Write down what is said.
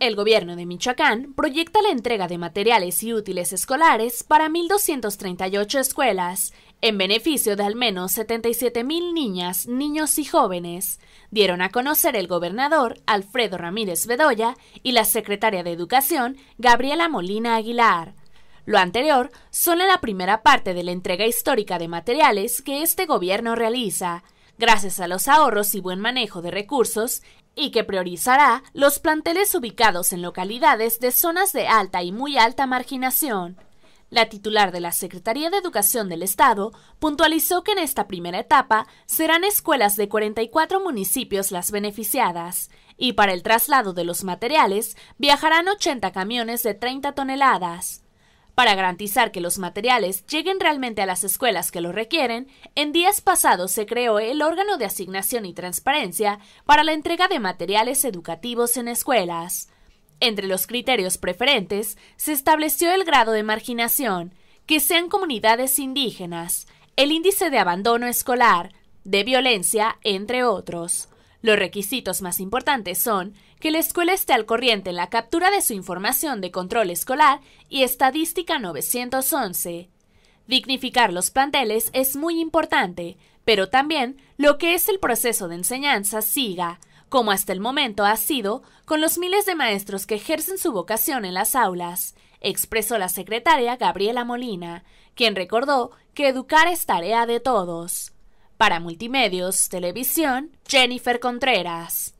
El gobierno de Michoacán proyecta la entrega de materiales y útiles escolares para 1.238 escuelas, en beneficio de al menos 77.000 niñas, niños y jóvenes, dieron a conocer el gobernador Alfredo Ramírez Bedoya y la secretaria de Educación Gabriela Molina Aguilar. Lo anterior son la primera parte de la entrega histórica de materiales que este gobierno realiza, Gracias a los ahorros y buen manejo de recursos, y que priorizará los planteles ubicados en localidades de zonas de alta y muy alta marginación. La titular de la Secretaría de Educación del Estado puntualizó que en esta primera etapa serán escuelas de 44 municipios las beneficiadas, y para el traslado de los materiales viajarán 80 camiones de 30 toneladas. Para garantizar que los materiales lleguen realmente a las escuelas que lo requieren, en días pasados se creó el órgano de asignación y transparencia para la entrega de materiales educativos en escuelas. Entre los criterios preferentes se estableció el grado de marginación, que sean comunidades indígenas, el índice de abandono escolar, de violencia, entre otros. Los requisitos más importantes son que la escuela esté al corriente en la captura de su información de control escolar y estadística 911. Dignificar los planteles es muy importante, pero también lo que es el proceso de enseñanza siga, como hasta el momento ha sido con los miles de maestros que ejercen su vocación en las aulas, expresó la secretaria Gabriela Molina, quien recordó que educar es tarea de todos. Para Multimedios Televisión, Jennifer Contreras.